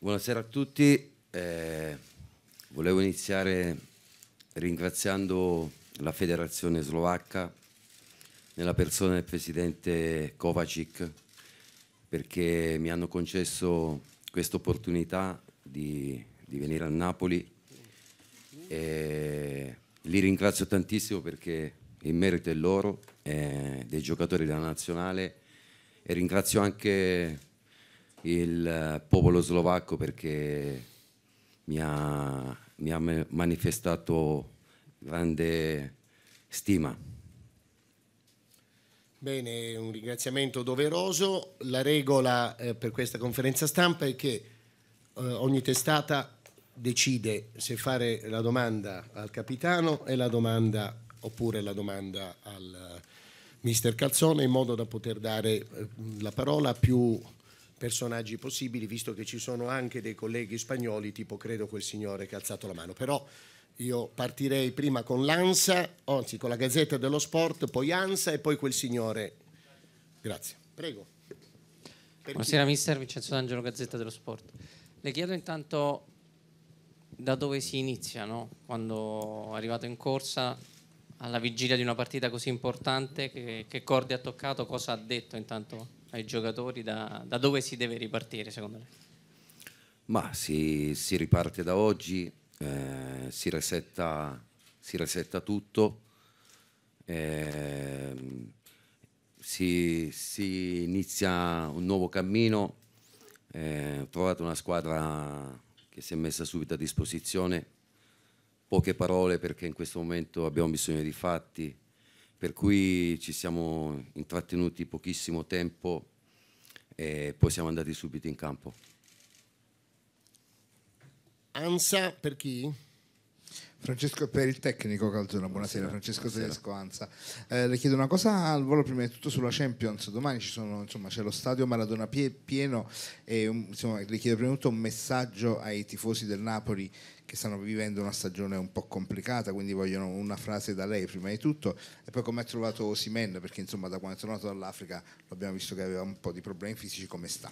Buonasera a tutti, eh, volevo iniziare ringraziando la Federazione Slovacca nella persona del Presidente Kovacic perché mi hanno concesso questa opportunità di, di, venire a Napoli e li ringrazio tantissimo perché il merito è loro, eh, dei giocatori della nazionale e ringrazio anche il eh, popolo slovacco perché mi ha, mi ha manifestato grande stima. Bene, un ringraziamento doveroso. La regola eh, per questa conferenza stampa è che eh, ogni testata decide se fare la domanda al capitano e la domanda, oppure la domanda al mister Calzone in modo da poter dare la parola a più personaggi possibili, visto che ci sono anche dei colleghi spagnoli, tipo credo quel signore che ha alzato la mano. Però io partirei prima con l'ANSA, anzi con la Gazzetta dello Sport, poi ANSA e poi quel signore. Grazie. Prego. Per Buonasera chi? mister Vincenzo D'Angelo, Gazzetta dello Sport. Le chiedo intanto da dove si inizia, no? quando è arrivato in corsa, alla vigilia di una partita così importante, che, che cordi ha toccato, cosa ha detto intanto ai giocatori da, da dove si deve ripartire secondo lei? Ma si, si riparte da oggi, eh, si, resetta, si, resetta, tutto, eh, si, si, inizia un nuovo cammino, eh, ho trovato una squadra che si è messa subito a disposizione, poche parole perché in questo momento abbiamo bisogno di fatti, per cui ci siamo intrattenuti pochissimo tempo e poi siamo andati subito in campo. Ansa per chi? Francesco per il tecnico Calzona, buonasera, buonasera. Francesco Tedesco Anza. Eh, le chiedo una cosa al volo prima di tutto sulla Champions, domani sono, insomma, c'è lo stadio Maradona pie, pieno e um, insomma, le chiedo prima di tutto un messaggio ai tifosi del Napoli che stanno vivendo una stagione un po' complicata, quindi vogliono una frase da lei prima di tutto e poi come ha trovato Simen, perché insomma da quando è tornato dall'Africa abbiamo visto che aveva un po' di problemi fisici, come sta?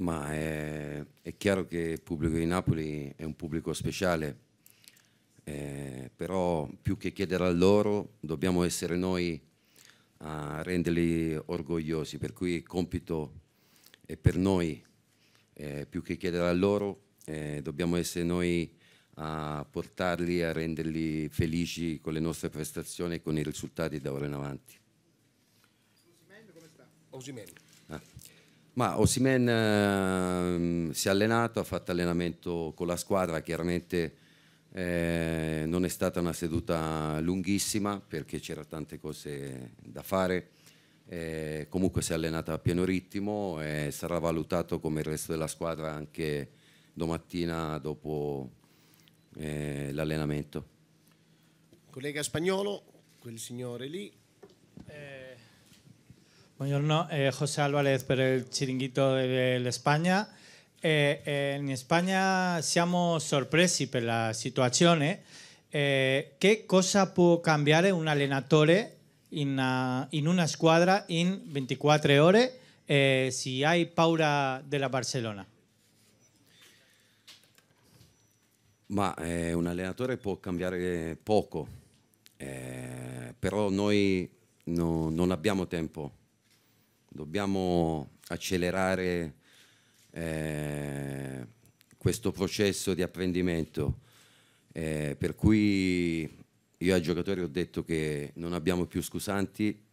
Ma è, è, chiaro che il pubblico di Napoli è un pubblico speciale, eh, però più che chiedere a loro dobbiamo essere noi a renderli orgogliosi, per cui il compito è per noi, eh, più che chiedere a loro eh, dobbiamo essere noi a portarli, a renderli felici con le nostre prestazioni e con i risultati da ora in avanti. Osimene come sta? Osimene. Ah. Ma Osimen ehm, si è allenato, ha fatto allenamento con la squadra, chiaramente eh, non è stata una seduta lunghissima perché c'era tante cose da fare, eh, comunque si è allenato a pieno ritmo e eh, sarà valutato come il resto della squadra anche domattina dopo eh, l'allenamento. Collega Spagnolo, quel signore lì. Eh, Buenos eh, José Álvarez por el chiringuito de España. Eh, eh, en España estamos siamo sorpresi la situación. Eh, ¿Qué cosa può cambiare un allenatore en una, escuadra en squadra in 24 horas si hay paura della Barcelona? Ma un allenatore puede cambiar poco, Pero noi no, non abbiamo tempo dobbiamo accelerare eh, questo processo di apprendimento, eh, per cui io ai giocatori ho detto che non abbiamo più scusanti,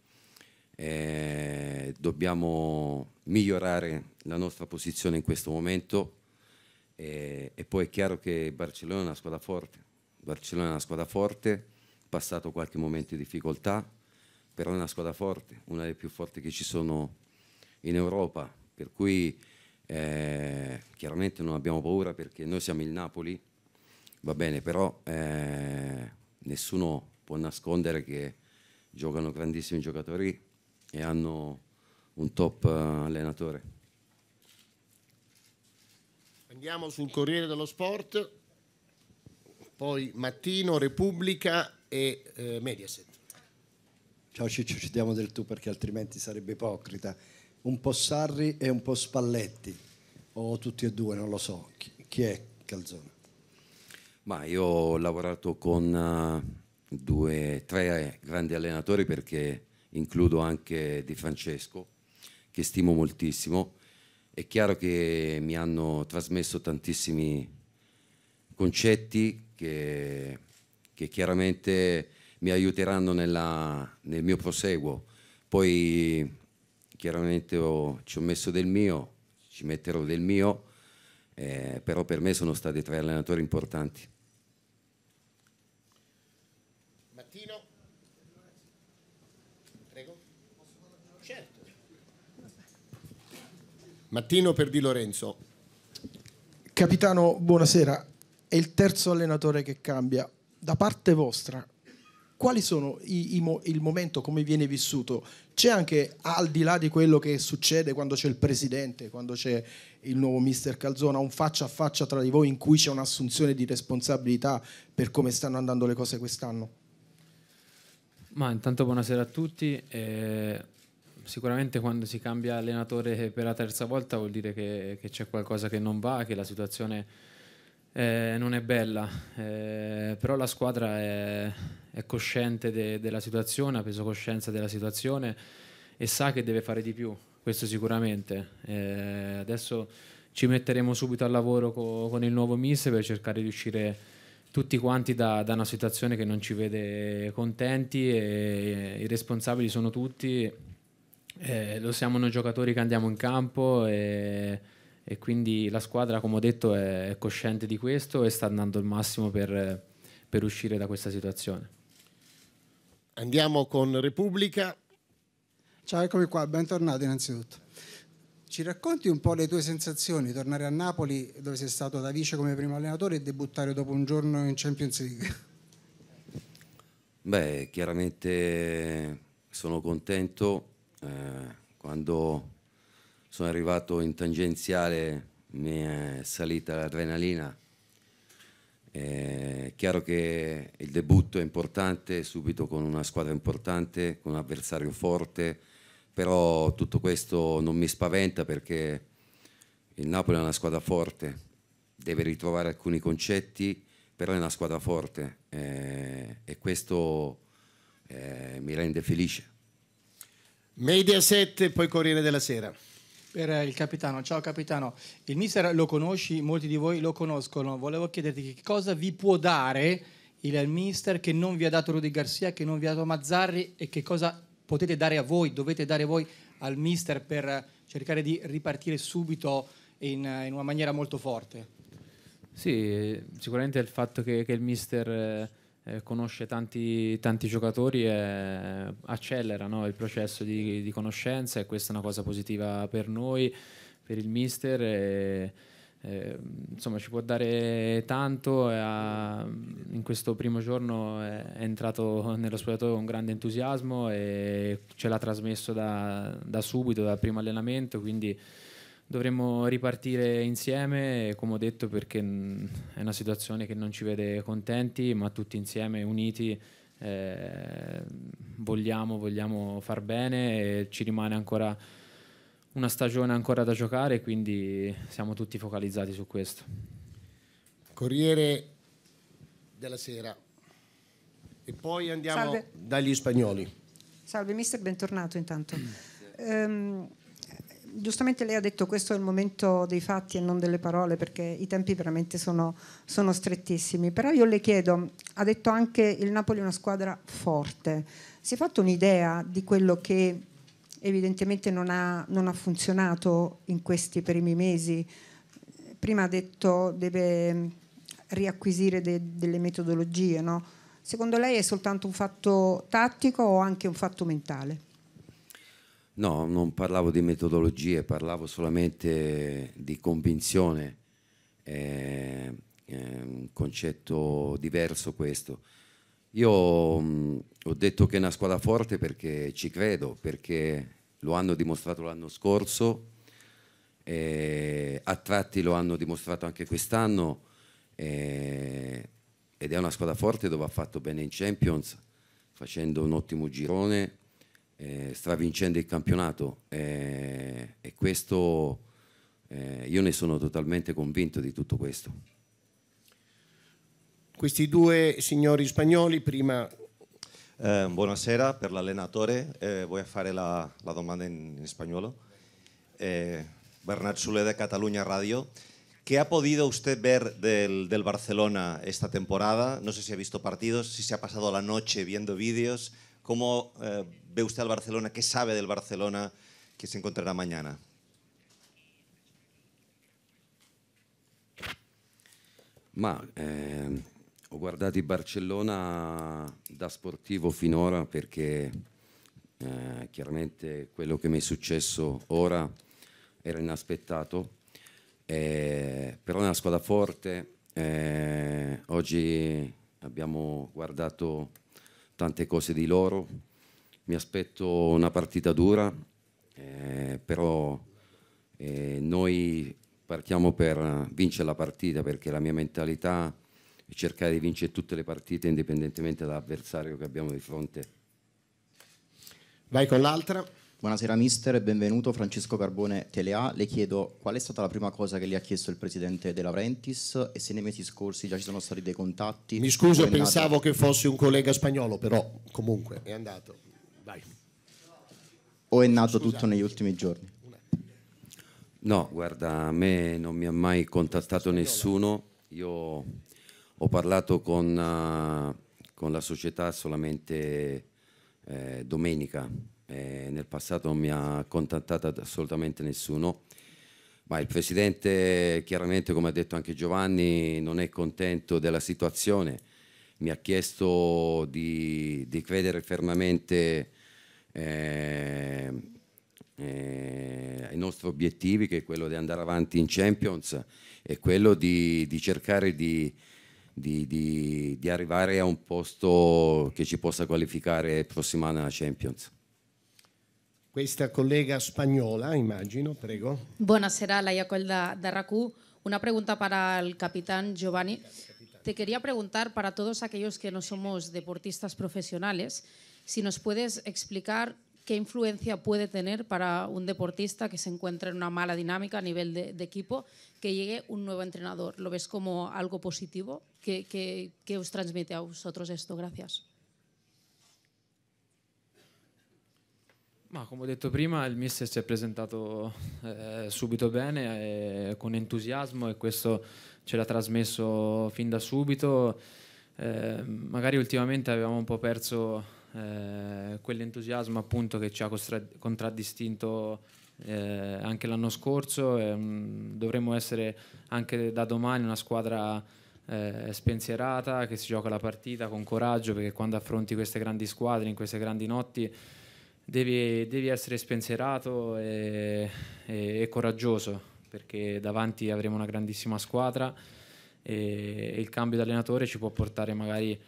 eh, dobbiamo migliorare la nostra posizione in questo momento eh, e poi è chiaro che Barcellona è una squadra forte, Barcellona è una squadra forte, passato qualche momento di difficoltà, però è una squadra forte, una delle più forti che ci sono in Europa, per cui eh, chiaramente non abbiamo paura perché noi siamo il Napoli, va bene, però eh, nessuno può nascondere che giocano grandissimi giocatori e hanno un top eh, allenatore. Andiamo sul Corriere dello Sport, poi Mattino, Repubblica e eh, Mediaset ciao Ciccio, ci diamo del tu perché altrimenti sarebbe ipocrita, un po' Sarri e un po' Spalletti, o tutti e due, non lo so. Chi, chi è Calzone? Ma io ho lavorato con eh, due, tre eh, grandi allenatori perché includo anche Di Francesco, che stimo moltissimo. È chiaro che mi hanno trasmesso tantissimi concetti che, che chiaramente mi aiuteranno nella, nel mio proseguo. Poi chiaramente ho, ci ho messo del mio, ci metterò del mio, eh, però per me sono stati tre allenatori importanti. Mattino. Prego. Certo. Mattino per Di Lorenzo. Capitano, buonasera. È il terzo allenatore che cambia. Da parte vostra, quali sono i, i il momento, come viene vissuto? C'è anche al di là di quello che succede quando c'è il presidente, quando c'è il nuovo mister Calzona, un faccia a faccia tra di voi in cui c'è un'assunzione di responsabilità per come stanno andando le cose quest'anno? Ma intanto buonasera a tutti. Eh, sicuramente quando si cambia allenatore per la terza volta vuol dire che, che c'è qualcosa che non va, che la situazione eh, non è bella, eh, però la squadra è, è cosciente de, della situazione, ha preso coscienza della situazione e sa che deve fare di più, questo sicuramente. Eh, adesso ci metteremo subito al lavoro co, con il nuovo mister per cercare di uscire tutti quanti da, da, una situazione che non ci vede contenti e, e i responsabili sono tutti, eh, lo siamo noi giocatori che andiamo in campo. E, e quindi la squadra, come ho detto, è cosciente di questo e sta andando al massimo per, per uscire da questa situazione. Andiamo con Repubblica. Ciao, eccomi qua, bentornato innanzitutto. Ci racconti un po' le tue sensazioni, tornare a Napoli dove sei stato da vice come primo allenatore e debuttare dopo un giorno in Champions League? Beh, chiaramente sono contento eh, quando sono arrivato in tangenziale, mi è salita l'adrenalina. È chiaro che il debutto è importante, subito con una squadra importante, con un avversario forte, però tutto questo non mi spaventa perché il Napoli è una squadra forte, deve ritrovare alcuni concetti, però è una squadra forte eh, e questo eh, mi rende felice. Media 7, poi Corriere della Sera per il capitano. Ciao capitano, il mister lo conosci, molti di voi lo conoscono. Volevo chiederti che cosa vi può dare il mister che non vi ha dato Rudy Garcia, che non vi ha dato Mazzarri e che cosa potete dare a voi, dovete dare voi al mister per cercare di ripartire subito in, in una maniera molto forte. Sì, sicuramente il fatto che, che il mister eh, eh, conosce tanti, tanti, giocatori e accelera no, il processo di, di, conoscenza e questa è una cosa positiva per noi, per il mister. E, eh, insomma ci può dare tanto ha, in questo primo giorno è, è entrato nello spogliatoio con grande entusiasmo e ce l'ha trasmesso da, da subito dal primo allenamento quindi dovremmo ripartire insieme, come ho detto, perché è una situazione che non ci vede contenti, ma tutti insieme, uniti, eh, vogliamo, vogliamo far bene e ci rimane ancora una stagione ancora da giocare, quindi siamo tutti focalizzati su questo. Corriere della sera e poi andiamo Salve. dagli spagnoli. Salve mister, bentornato intanto. Mm. Um, giustamente lei ha detto che questo è il momento dei fatti e non delle parole perché i tempi veramente sono, sono strettissimi, però io le chiedo, ha detto anche il Napoli è una squadra forte, si è fatto un'idea di quello che evidentemente non ha, non ha, funzionato in questi primi mesi. Prima ha detto deve riacquisire de, delle metodologie, no? Secondo lei è soltanto un fatto tattico o anche un fatto mentale? No, non parlavo di metodologie, parlavo solamente di convinzione, è, un concetto diverso questo. Io mm, ho detto che è una squadra forte perché ci credo, perché lo hanno dimostrato l'anno scorso, eh, a tratti lo hanno dimostrato anche quest'anno eh, ed è una squadra forte dove ha fatto bene in Champions, facendo un ottimo girone eh, stravincendo il campionato eh, e questo eh, io ne sono totalmente convinto di tutto questo. Questi due signori spagnoli prima... Eh, buonasera, per l'allenatore eh, voglio fare la, la, domanda in, in spagnolo. Eh, Bernard Sule de Cataluña Radio. ¿Qué ha podido usted ver del, del, Barcelona esta temporada? No sé si ha visto partidos, si se ha pasado la noche viendo vídeos. ¿Cómo eh, ve usted al Barcelona, qué sabe del Barcelona que se encontrará mañana. Ma eh, ho guardato il Barcellona da sportivo finora perché eh, chiaramente quello che mi è successo ora era inaspettato, eh, però è una squadra forte. Eh, oggi abbiamo guardato tante cose di loro, mi aspetto una partita dura, eh, però eh, noi partiamo per vincere la partita perché la mia mentalità è cercare di vincere tutte le partite indipendentemente dall'avversario che abbiamo di fronte. Vai con l'altra. Buonasera mister e benvenuto Francesco Carbone Telea. Le chiedo qual è stata la prima cosa che gli ha chiesto il presidente De Laurentiis e se nei mesi scorsi già ci sono stati dei contatti. Mi scuso, pensavo che fosse un collega spagnolo, però comunque è andato. Vai. O è nato Scusate. tutto negli ultimi giorni? No, guarda, a me non mi ha mai contattato nessuno. Io ho parlato con, uh, con la società solamente eh, domenica. Eh, nel passato non mi ha contattato assolutamente nessuno. Ma il presidente, chiaramente, come ha detto anche Giovanni, non è contento della situazione. Mi ha chiesto di, di credere fermamente Ehm, eh, eh, ai nostri obiettivi, che è quello di andare avanti in Champions e quello di, di cercare di, di, di, arrivare a un posto che ci possa qualificare prossima anno alla Champions. Questa collega spagnola, immagino, prego. Buonasera, la da, de RACU. Una pregunta para el capitán Giovanni. Te quería preguntar para todos aquellos que no somos deportistas profesionales, Si nos puedes explicar qué influencia puede tener para un deportista que se encuentra en una mala dinámica a nivel de, equipo que llegue un nuevo entrenador. ¿Lo ves como algo positivo? ¿Qué, os transmite a vosotros esto? Gracias. Como he dicho detto prima, il mister se è presentato eh, subito bene, eh, con entusiasmo e questo ce ha trasmesso fin da subito. Eh, magari ultimamente avevamo un po' perso Eh, quell'entusiasmo appunto che ci ha contraddistinto eh, anche l'anno scorso. E, dovremmo essere anche da domani una squadra eh, spensierata che si gioca la partita con coraggio perché quando affronti queste grandi squadre in queste grandi notti devi, devi essere spensierato e, e, e coraggioso perché davanti avremo una grandissima squadra e, il cambio di allenatore ci può portare magari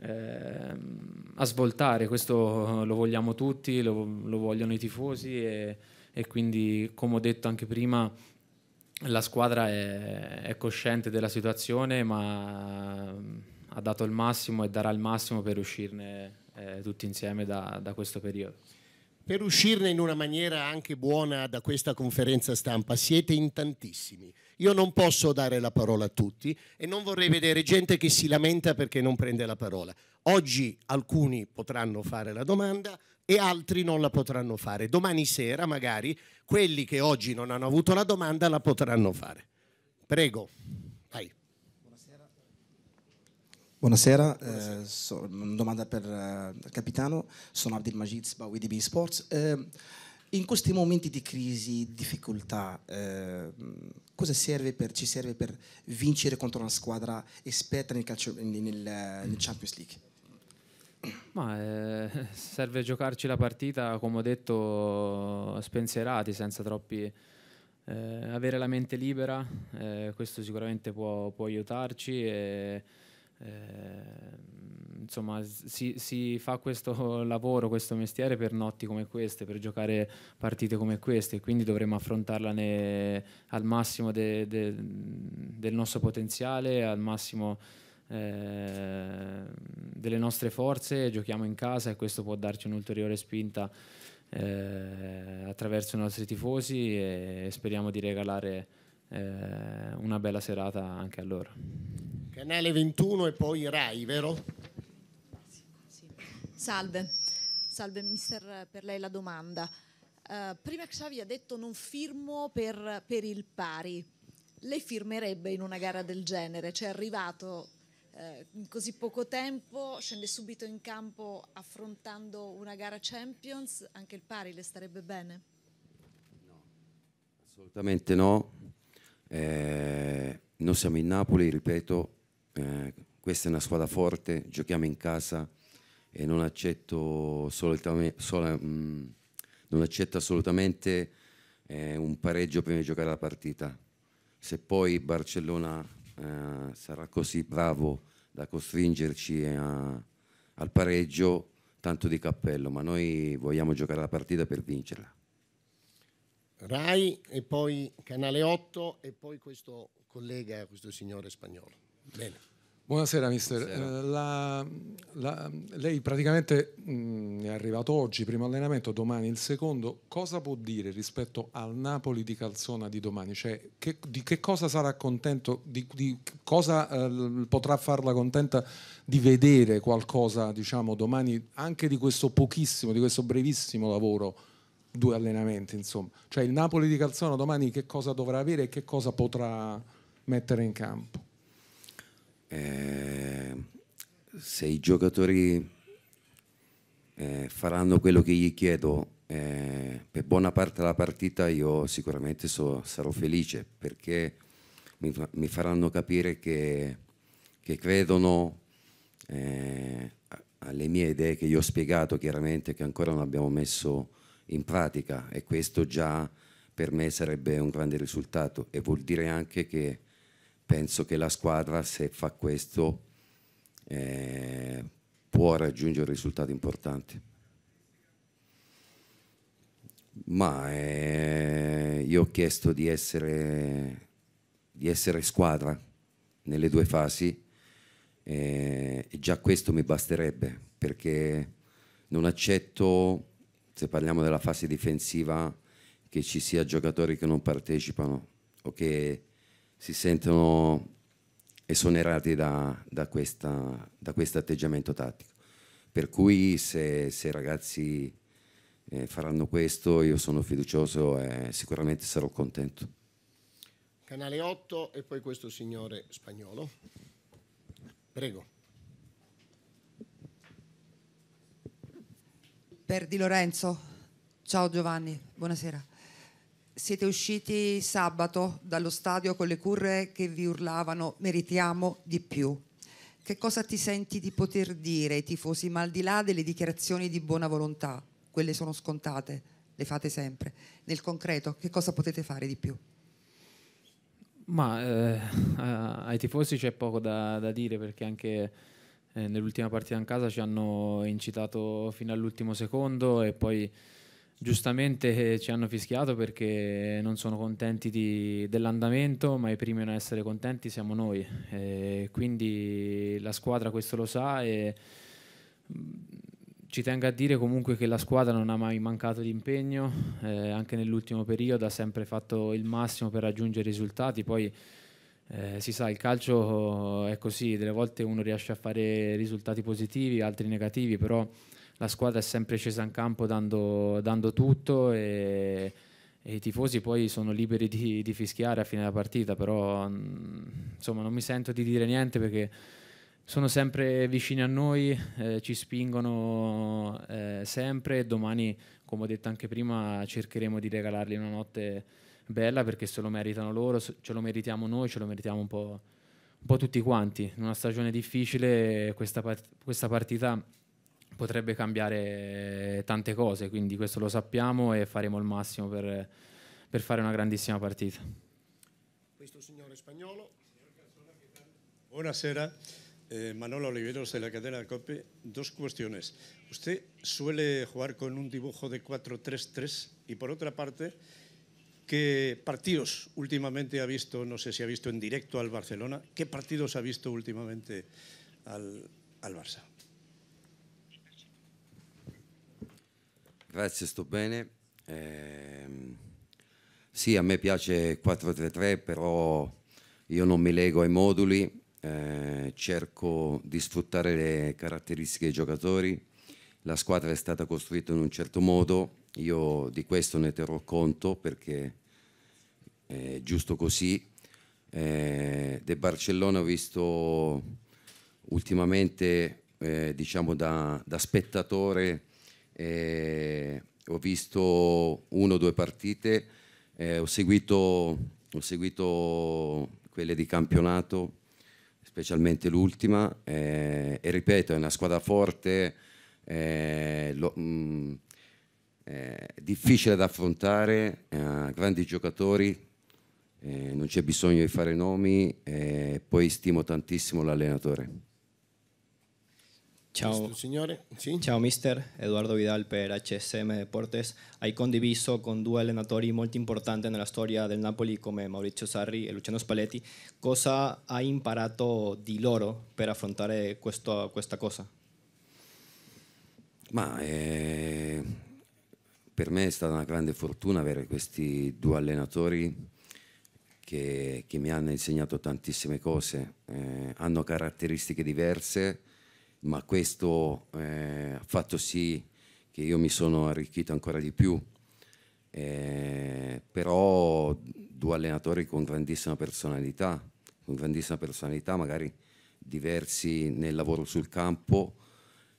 ehm, a svoltare, questo lo vogliamo tutti, lo, lo vogliono i tifosi e, e, quindi come ho detto anche prima la squadra è, è cosciente della situazione ma ha dato il massimo e darà il massimo per uscirne eh, tutti insieme da, da questo periodo. Per uscirne in una maniera anche buona da questa conferenza stampa siete in tantissimi. Io non posso dare la parola a tutti e non vorrei vedere gente che si lamenta perché non prende la parola. Oggi alcuni potranno fare la domanda e altri non la potranno fare. Domani sera magari quelli che oggi non hanno avuto la domanda la potranno fare. Prego. Vai. Buonasera, Buonasera. Eh, so, una domanda per uh, il capitano, sono Abdel Majid WDB Sports. Eh, in questi momenti di crisi, difficoltà, eh, cosa serve per, ci serve per vincere contro una squadra esperta nel, calcio, nel, nel, nel Champions League? Ma, eh, serve giocarci la partita, come ho detto, spensierati, senza troppi... Eh, avere la mente libera, eh, questo sicuramente può, può aiutarci. E, Ehm, insomma, si, si, fa questo lavoro, questo mestiere per notti come queste, per giocare partite come queste, quindi dovremmo affrontarla ne, al massimo de, de, del nostro potenziale, al massimo ehm, delle nostre forze, giochiamo in casa e questo può darci un'ulteriore spinta eh, attraverso i nostri tifosi e speriamo di regalare eh, una bella serata anche a loro. Canale 21 e poi Rai, vero? Sì, sì. Salve, salve mister per lei la domanda. Uh, prima Xavi ha detto non firmo per, per, il pari. Lei firmerebbe in una gara del genere? Cioè è arrivato uh, in così poco tempo, scende subito in campo affrontando una gara Champions, anche il pari le starebbe bene? No, assolutamente no. Eh, noi siamo in Napoli, ripeto, eh, questa è una squadra forte, giochiamo in casa e non accetto, solitame, sola, mh, mm, non accetto assolutamente eh, un pareggio prima di giocare la partita. Se poi Barcellona eh, sarà così bravo da costringerci a, al pareggio, tanto di cappello, ma noi vogliamo giocare la partita per vincerla. Rai e poi Canale 8 e poi questo collega, questo signore spagnolo. Bene. Buonasera mister, Buonasera. Eh, la, la, lei praticamente mh, mm, è arrivato oggi, primo allenamento, domani il secondo, cosa può dire rispetto al Napoli di Calzona di domani? Cioè, che, di che cosa sarà contento, di, di cosa eh, potrà farla contenta di vedere qualcosa diciamo, domani anche di questo pochissimo, di questo brevissimo lavoro, due allenamenti insomma. Cioè il Napoli di Calzona domani che cosa dovrà avere e che cosa potrà mettere in campo? Eh, se i giocatori eh, faranno quello che gli chiedo eh, per buona parte della partita io sicuramente so, sarò felice perché mi, mi, faranno capire che, che credono eh, alle mie idee che io ho spiegato chiaramente che ancora non abbiamo messo in pratica e questo già per me sarebbe un grande risultato e vuol dire anche che penso che la squadra se fa questo eh, può raggiungere risultati importanti. Ma eh, io ho chiesto di essere, di essere, squadra nelle due fasi eh, e già questo mi basterebbe perché non accetto, se parliamo della fase difensiva, che ci sia giocatori che non partecipano o che si sentono esonerati da, da, questa, da questo atteggiamento tattico. Per cui se, se i ragazzi eh, faranno questo io sono fiducioso e sicuramente sarò contento. Canale 8 e poi questo signore spagnolo. Prego. Per Di Lorenzo. Ciao Giovanni, buonasera siete usciti sabato dallo stadio con le curre che vi urlavano meritiamo di più. Che cosa ti senti di poter dire ai tifosi, ma al di là delle dichiarazioni di buona volontà, quelle sono scontate, le fate sempre, nel concreto che cosa potete fare di più? Ma eh, ai tifosi c'è poco da, da dire perché anche eh, nell'ultima partita in casa ci hanno incitato fino all'ultimo secondo e poi giustamente eh, ci hanno fischiato perché non sono contenti di, dell'andamento, ma i primi a non essere contenti siamo noi. E eh, quindi la squadra questo lo sa e mm, ci tengo a dire comunque che la squadra non ha mai mancato di impegno, eh, anche nell'ultimo periodo ha sempre fatto il massimo per raggiungere risultati, poi eh, si sa, il calcio eh, è così, delle volte uno riesce a fare risultati positivi, altri negativi, però la squadra è sempre scesa in campo dando, dando tutto e, e, i tifosi poi sono liberi di, di, fischiare a fine della partita, però mm, insomma non mi sento di dire niente perché sono sempre vicini a noi, eh, ci spingono eh, sempre e domani, come ho detto anche prima, cercheremo di regalargli una notte bella perché se lo meritano loro, ce lo meritiamo noi, ce lo meritiamo un po', un po tutti quanti. In una stagione difficile questa, part questa partita potrebbe cambiare tante cosas, quindi questo lo sappiamo e faremo il massimo per, per fare una grandissima partida. Questo signore spagnolo. Eh, Manolo Oliveros de la cadena COPE. Dos cuestiones. Usted suele jugar con un dibujo de 4-3-3 y por otra parte, ¿qué partidos últimamente ha visto, no sé si ha visto en directo al Barcelona, qué partidos ha visto últimamente al, al Barça? Grazie, sto bene. Eh, sì, a me piace 4-3-3, però io non mi lego ai moduli, eh, cerco di sfruttare le caratteristiche dei giocatori. La squadra è stata costruita in un certo modo, io di questo ne terrò conto perché è giusto così. Eh, De Barcellona ho visto ultimamente, eh, diciamo da, da spettatore, eh, ho visto una o due partite, eh, ho, seguito, ho, seguito, quelle di campionato, specialmente l'ultima, eh, e ripeto, è una squadra forte, eh, lo, mh, mm, eh, difficile da affrontare, eh, grandi giocatori, non c'è bisogno di fare nomi, poi stimo tantissimo l'allenatore. Ciao, sì. Ciao mister, Edoardo Vidal per HSM Deportes. Hai condiviso con due allenatori molto importanti nella storia del Napoli come Maurizio Sarri e Luciano Spalletti. Cosa hai imparato di loro per affrontare questo, questa cosa? Ma eh, per me è stata una grande fortuna avere questi due allenatori che, che mi hanno insegnato tantissime cose. Eh, hanno caratteristiche diverse ma questo eh, ha fatto sì che io mi sono arricchito ancora di più. Eh, però due allenatori con grandissima personalità, con grandissima personalità, magari diversi nel lavoro sul campo.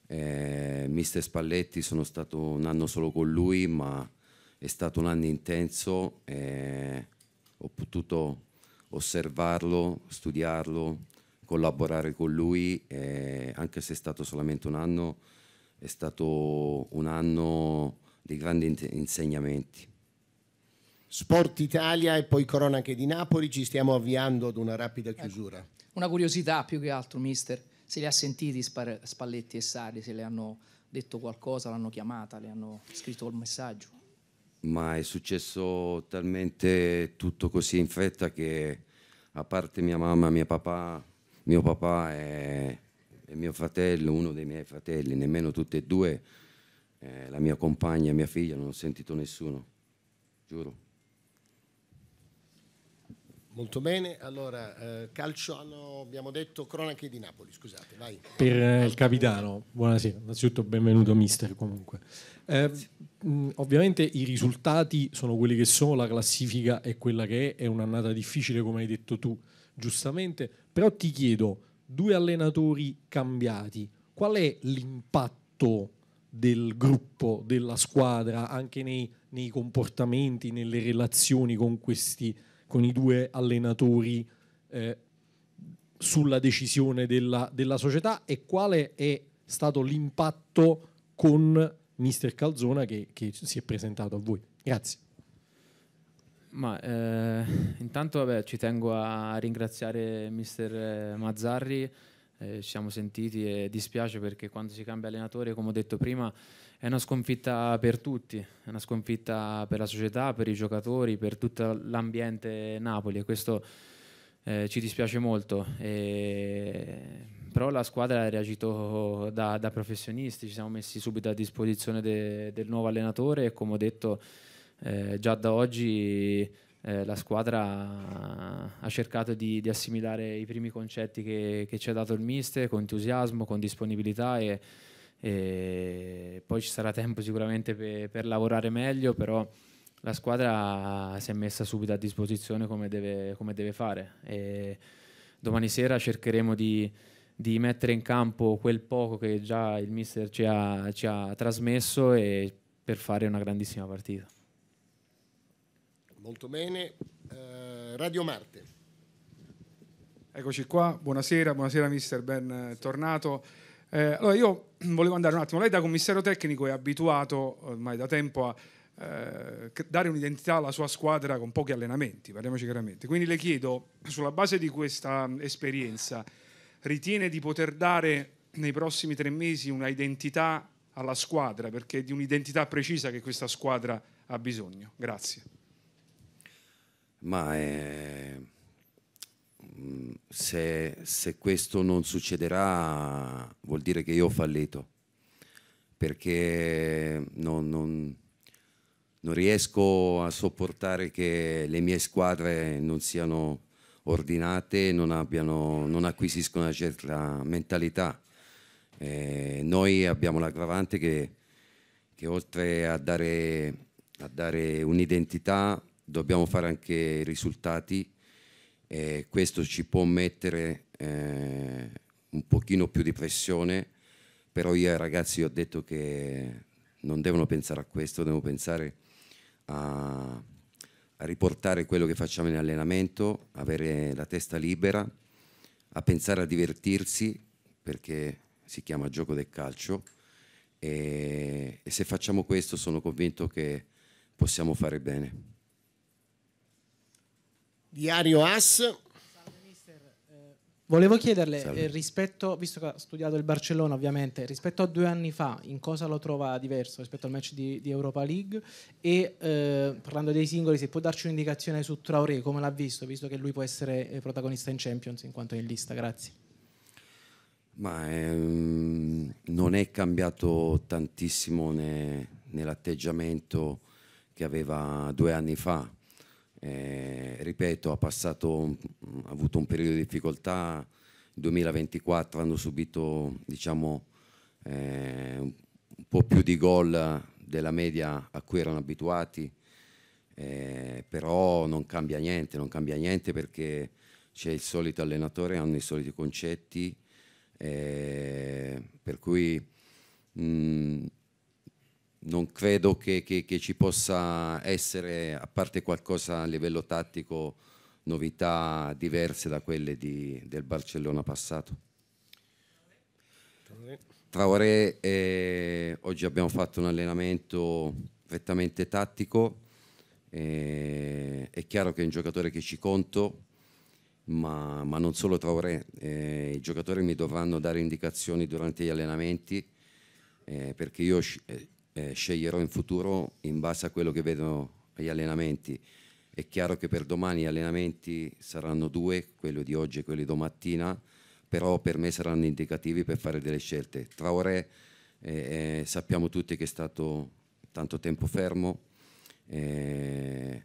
Eh, Mister Spalletti sono stato un anno solo con lui, ma è stato un anno intenso. Eh, ho potuto osservarlo, studiarlo, collaborare con lui, eh, anche se è stato solamente un anno, è stato un anno di grandi insegnamenti. Sport Italia e poi Corona anche di Napoli, ci stiamo avviando ad una rapida ecco, chiusura. una curiosità più che altro, mister, se li ha sentiti Spalletti e Sari, se le hanno detto qualcosa, l'hanno chiamata, le hanno scritto il messaggio? Ma è successo talmente tutto così in fretta che a parte mia mamma, mio papà, mio papà e, e mio fratello, uno dei miei fratelli, nemmeno tutti e due, eh, la mia compagna, e mia figlia, non ho sentito nessuno, giuro. Molto bene, allora eh, calcio, hanno, abbiamo detto cronache di Napoli, scusate, vai. Per eh, il capitano, buonasera, innanzitutto benvenuto mister comunque. Eh, mh, ovviamente i risultati sono quelli che sono, la classifica è quella che è, è un'annata difficile come hai detto tu, giustamente, però ti chiedo, due allenatori cambiati, qual è l'impatto del gruppo, della squadra, anche nei, nei comportamenti, nelle relazioni con, questi, con i due allenatori eh, sulla decisione della, della società e quale è stato l'impatto con Mister Calzona che, che si è presentato a voi. Grazie. Ma eh, intanto vabbè, ci tengo a ringraziare mister Mazzarri, eh, ci siamo sentiti e dispiace perché quando si cambia allenatore, come ho detto prima, è una sconfitta per tutti, è una sconfitta per la società, per i giocatori, per tutto l'ambiente Napoli e questo eh, ci dispiace molto. E... Però la squadra ha reagito da, da, professionisti, ci siamo messi subito a disposizione de, del nuovo allenatore e come ho detto eh, già da oggi eh, la squadra ha cercato di, di, assimilare i primi concetti che, che, ci ha dato il mister con entusiasmo, con disponibilità e, e poi ci sarà tempo sicuramente per, per lavorare meglio, però la squadra si è messa subito a disposizione come deve, come deve fare. E domani sera cercheremo di, di, mettere in campo quel poco che già il mister ci ha, ci ha trasmesso per fare una grandissima partita. Molto bene. Eh, Radio Marte. Eccoci qua, buonasera, buonasera mister, ben eh, tornato. Eh, allora io volevo andare un attimo, lei da commissario tecnico è abituato ormai da tempo a eh, dare un'identità alla sua squadra con pochi allenamenti, parliamoci chiaramente. Quindi le chiedo, sulla base di questa mm, esperienza, ritiene di poter dare nei prossimi tre mesi una identità alla squadra, perché è di un'identità precisa che questa squadra ha bisogno. Grazie ma è, ehm, se, se, questo non succederà vuol dire che io ho fallito, perché non, non, non riesco a sopportare che le mie squadre non siano ordinate, non, abbiano, non acquisiscono una certa mentalità. Eh, noi abbiamo l'aggravante che, che oltre a dare, a dare un'identità dobbiamo fare anche risultati e questo ci può mettere eh, un pochino più di pressione, però io ai ragazzi ho detto che non devono pensare a questo, devono pensare a, a riportare quello che facciamo in allenamento, avere la testa libera, a pensare a divertirsi, perché si chiama gioco del calcio, e, e se facciamo questo sono convinto che possiamo fare bene. Diario As. Volevo chiederle eh, rispetto, visto che ha studiato il Barcellona ovviamente, rispetto a due anni fa, in cosa lo trova diverso rispetto al match di, di Europa League e eh, parlando dei singoli, se può darci un'indicazione su Traoré, come l'ha visto, visto che lui può essere eh, protagonista in Champions in quanto è in lista, grazie. Ma ehm, non è cambiato tantissimo ne, nell'atteggiamento che aveva due anni fa eh, ripeto, ha, passato, ha avuto un periodo di difficoltà, nel 2024 hanno subito diciamo, eh, un po' più di gol della media a cui erano abituati, eh, però non cambia niente, non cambia niente perché c'è il solito allenatore, hanno i soliti concetti, eh, per cui... Mh, mm, non credo che, che, che, ci possa essere, a parte qualcosa a livello tattico, novità diverse da quelle di, del Barcellona passato. Traoré, eh, oggi abbiamo fatto un allenamento prettamente tattico, eh, è chiaro che è un giocatore che ci conto, ma, ma non solo Traoré, eh, i giocatori mi dovranno dare indicazioni durante gli allenamenti, eh, perché io eh, eh, sceglierò in futuro in base a quello che vedo agli allenamenti. È chiaro che per domani gli allenamenti saranno due, quello di oggi e quello di domattina, però per me saranno indicativi per fare delle scelte. Traoré eh, eh, sappiamo tutti che è stato tanto tempo fermo, eh,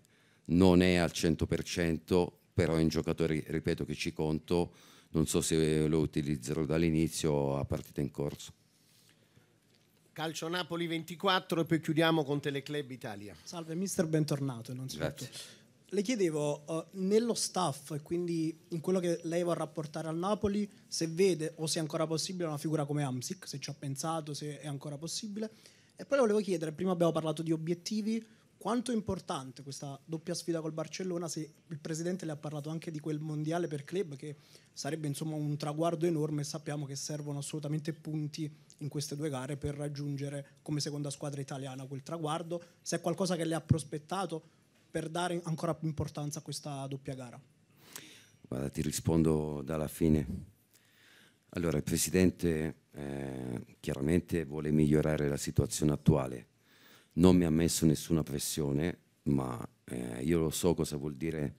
non è al 100%, però è un giocatore, ripeto, che ci conto, non so se lo utilizzerò dall'inizio a partita in corso. Calcio Napoli 24 e poi chiudiamo con Teleclub Italia. Salve mister, bentornato innanzitutto. Grazie. Le chiedevo, uh, nello staff e quindi in quello che lei vorrà portare al Napoli, se vede o se è ancora possibile una figura come Amsic, se ci ha pensato, se è ancora possibile. E poi le volevo chiedere, prima abbiamo parlato di obiettivi, quanto è importante questa doppia sfida col Barcellona se il presidente le ha parlato anche di quel mondiale per club che sarebbe insomma un traguardo enorme e sappiamo che servono assolutamente punti in queste due gare per raggiungere come seconda squadra italiana quel traguardo, se è qualcosa che le ha prospettato per dare ancora più importanza a questa doppia gara. Guarda, ti rispondo dalla fine. Allora, il Presidente eh, chiaramente vuole migliorare la situazione attuale. Non mi ha messo nessuna pressione, ma eh, io lo so cosa vuol dire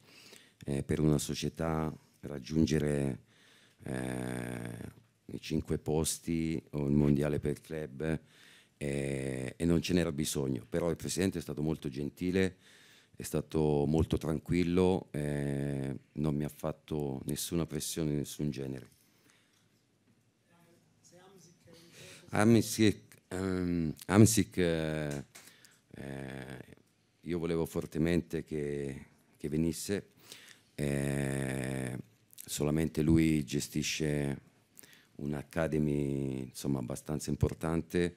eh, per una società raggiungere eh, cinque posti, il mondiale per club eh, e non ce n'era bisogno. Però il presidente è stato molto gentile, è stato molto tranquillo, eh, non mi ha fatto nessuna pressione di nessun genere. Amsic, um, Amsic eh, eh, io volevo fortemente che, che venisse, eh, solamente lui gestisce un'academy insomma abbastanza importante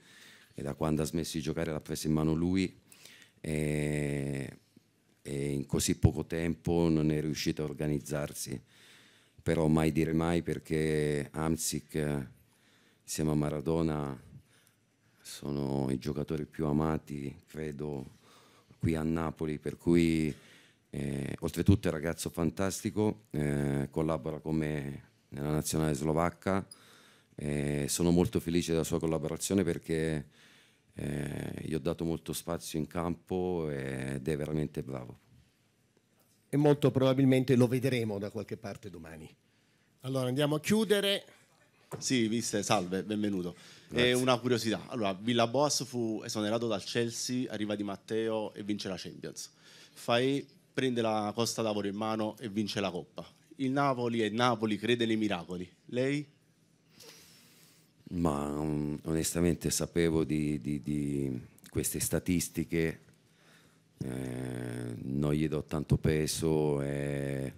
e da quando ha smesso di giocare l'ha presa in mano lui e, e, in così poco tempo non è riuscito a organizzarsi però mai dire mai perché Amsic insieme a Maradona sono i giocatori più amati credo qui a Napoli per cui eh, oltretutto è un ragazzo fantastico eh, collabora con me nella nazionale slovacca eh, sono molto felice della sua collaborazione perché eh, gli ho dato molto spazio in campo ed è veramente bravo. E molto probabilmente lo vedremo da qualche parte domani. Allora andiamo a chiudere. Sì, viste, salve, benvenuto. Eh, una curiosità. Allora, Villa Boas fu esonerato dal Chelsea, arriva Di Matteo e vince la Champions. Fae prende la Costa d'Avorio in mano e vince la Coppa. Il Napoli è Napoli, crede nei miracoli. Lei? ma um, onestamente sapevo di, di, di queste statistiche, eh, non gli do tanto peso, eh,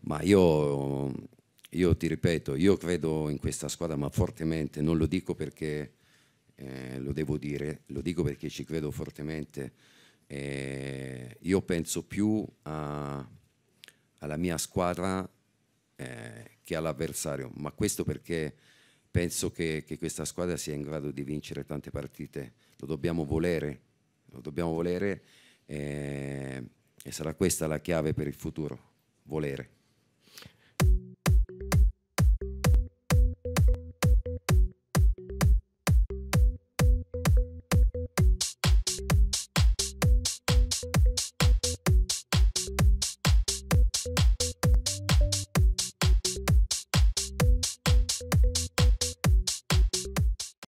ma io, io, ti ripeto, io credo in questa squadra, ma fortemente, non lo dico perché eh, lo devo dire, lo dico perché ci credo fortemente. Eh, io penso più a, alla mia squadra eh, che all'avversario, ma questo perché penso che, che, questa squadra sia in grado di vincere tante partite, lo dobbiamo volere, lo dobbiamo volere e, eh, e sarà questa la chiave per il futuro, volere.